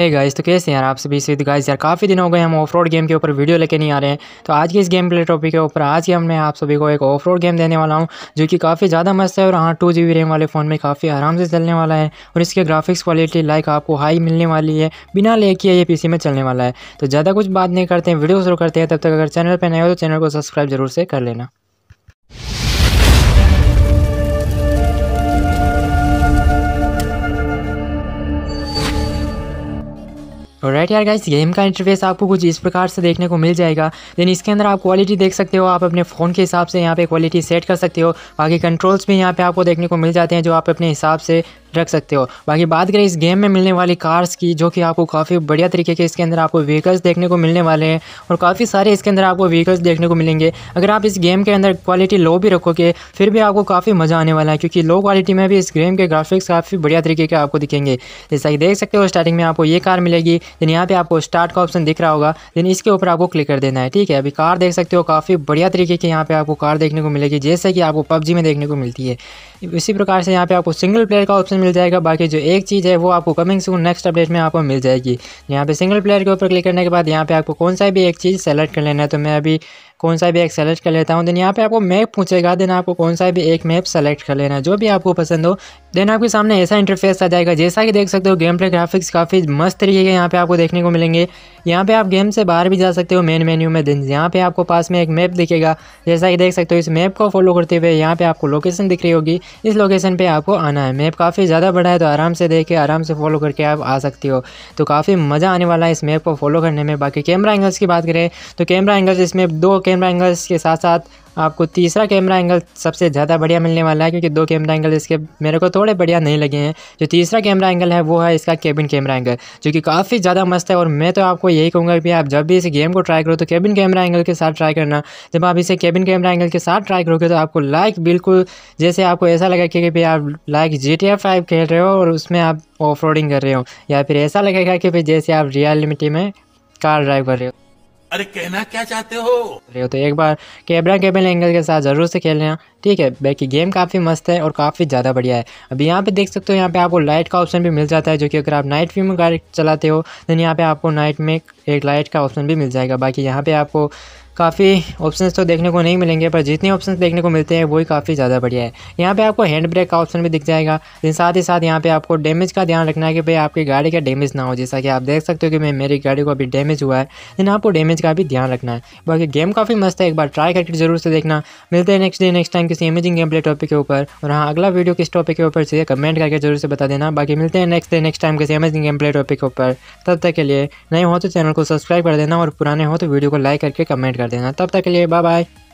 हे hey guys तो कैसे यार आप सभी सीधे गाइस यार काफ़ी दिन हो गए हम ऑफ रोड गेम के ऊपर वीडियो लेके नहीं आ रहे हैं तो आज के इस गेम प्ले टॉपिक के ऊपर आज ही हमने आप सभी को एक ऑफ रोड गेम देने वाला हूँ जो कि काफ़ी ज़्यादा मस्त है और हाँ टू जी रैम वाले फ़ोन में काफ़ी आराम से चलने वाला है और इसके ग्राफिक्स क्वालिटी लाइक आपको हाई मिलने वाली है बिना ले किए ये पी में चलने वाला है तो ज़्यादा कुछ बात नहीं करते हैं वीडियो शुरू करते हैं तब तक अगर चैनल पर नए हो तो चैनल को सब्सक्राइब जरूर से कर लेना और राइट यार गाइस गेम का इंटरफेस आपको कुछ इस प्रकार से देखने को मिल जाएगा देन इसके अंदर आप क्वालिटी देख सकते हो आप अपने फ़ोन के हिसाब से यहाँ पे क्वालिटी सेट कर सकते हो बाकी कंट्रोल्स भी यहाँ पे आपको देखने को मिल जाते हैं जो आप अपने हिसाब से रख सकते हो बाकी बात करें इस गेम में मिलने वाली कार्स की जो कि आपको काफ़ी बढ़िया तरीके के इसके अंदर आपको व्हीकल्स देखने को मिलने वाले हैं और काफ़ी सारे इसके अंदर आपको व्हीकल्स देखने को मिलेंगे अगर आप इस गेम के अंदर क्वालिटी लो भी रखोगे फिर भी आपको काफ़ी मज़ा आने वाला है क्योंकि लो क्वालिटी में भी इस गेम के ग्राफिक्स काफ़ी बढ़िया तरीके के आपको दिखेंगे जैसा कि देख सकते हो स्टार्टिंग में आपको ये कार मिलेगी दिन यहाँ पर आपको स्टार्ट का ऑप्शन दिख रहा होगा दिन इसके ऊपर आपको क्लिक कर देना है ठीक है अभी कार देख सकते हो काफ़ी बढ़िया तरीके की यहाँ पर आपको कार देखने को मिलेगी जैसे कि आपको पबजी में देखने को मिलती है इसी प्रकार से यहाँ पर आपको सिंगल प्लेयर का ऑप्शन मिल जाएगा बाकी जो एक चीज़ है वो आपको कमिंग सून नेक्स्ट अपडेट में आपको मिल जाएगी यहाँ पे सिंगल प्लेयर के ऊपर क्लिक करने के बाद यहाँ पे आपको कौन सा भी एक चीज़ सेलेक्ट कर लेना है तो मैं अभी कौन सा भी एक सेलेक्ट कर लेता हूँ देन यहाँ पे आपको मैप पूछेगा देन आपको कौन सा भी एक मैप सेलेक्ट कर लेना जो भी आपको पसंद हो देन आपके सामने ऐसा इंटरफेस आ जाएगा जैसा कि देख सकते हो गेम प्ले ग्राफिक्स काफ़ी मस्त तरीके के यहाँ पे आपको देखने को मिलेंगे यहाँ पे आप गेम से बाहर भी जा सकते हो मेन मेन्यू में देन यहाँ पे आपको पास में एक मैप दिखेगा जैसा कि देख सकते हो इस मैप को फॉलो करते हुए यहाँ पे आपको लोकेशन दिख रही होगी इस लोकेशन पे आपको आना है मैप काफ़ी ज़्यादा बड़ा है तो आराम से देख के आराम से फॉलो करके आप आ सकते हो तो काफ़ी मज़ा आने वाला है इस मैप को फॉलो करने में बाकी कैमरा एंगल्स की बात करें तो कैमरा एंगल्स इसमें दो कैमरा एंगल्स के साथ साथ आपको तीसरा कैमरा एंगल सबसे ज़्यादा बढ़िया मिलने वाला है क्योंकि दो कैमरा एंगल इसके मेरे को थोड़े बढ़िया नहीं लगे हैं जो तीसरा कैमरा एंगल है वो है इसका केबिन कैमरा एंगल जो कि काफ़ी ज़्यादा मस्त है और मैं तो आपको यही कहूँगा कि आप जब भी इस गेम को ट्राई करो तो केबिन कैमरा एंगल के साथ ट्राई करना जब आप इसे केबिन कैमरा एंगल के साथ ट्राई करोगे तो आपको लाइक बिल्कुल जैसे आपको ऐसा लगेगा कि भाई आप like G T F five खेल रहे हो और उसमें आप ऑफ कर रहे हो या फिर ऐसा लगेगा कि भाई जैसे आप रियलिटी में कार ड्राइव कर रहे हो अरे कहना क्या चाहते हो रहे तो एक बार कैबरा केबल एंगल के साथ ज़रूर से खेल लेना ठीक है बाकी गेम काफ़ी मस्त है और काफ़ी ज़्यादा बढ़िया है अभी यहाँ पे देख सकते हो यहाँ पे आपको लाइट का ऑप्शन भी मिल जाता है जो कि अगर आप नाइट व्यू में गाड़ी चलाते हो देन यहाँ पे आपको नाइट में एक लाइट का ऑप्शन भी मिल जाएगा बाकी यहाँ पे आपको काफ़ी ऑप्शन तो देखने को नहीं मिलेंगे पर जितने ऑप्शन देखने को मिलते हैं वही काफ़ी ज़्यादा बढ़िया है यहाँ पे आपको हैंड ब्रेक का ऑप्शन भी दिख जाएगा लेकिन साथ ही साथ यहाँ पे आपको डैमेज का ध्यान रखना है कि भाई आपकी गाड़ी का डैमेज ना हो जैसा कि आप देख सकते हो कि भाई मेरी गाड़ी को अभी डैमेज हुआ है लेकिन आपको डैमेज का भी ध्यान रखना है बाकी गेम काफ़ी मस्त है एक बार ट्राई करके जरूर से देखना मिलते हैं नेक्स्ट डे नेक्स्ट टाइम किसी इमेजिंग गेम प्ले टॉपिक के ऊपर और हाँ अगला वीडियो किस टॉपिक के ऊपर चाहिए कमेंट करके जरूर से बता देना बाकी मिलते हैं नेक्स्ट डे नेक्स्ट टाइम किसी इमेजिंग गेम प्ले टॉपिक के ऊपर तब तक के लिए नए हो तो चैनल को सब्सक्राइब कर देना और पुराने हो तो वीडियो को लाइक करके कमेंट कर देना तब तक के लिए बाय बाय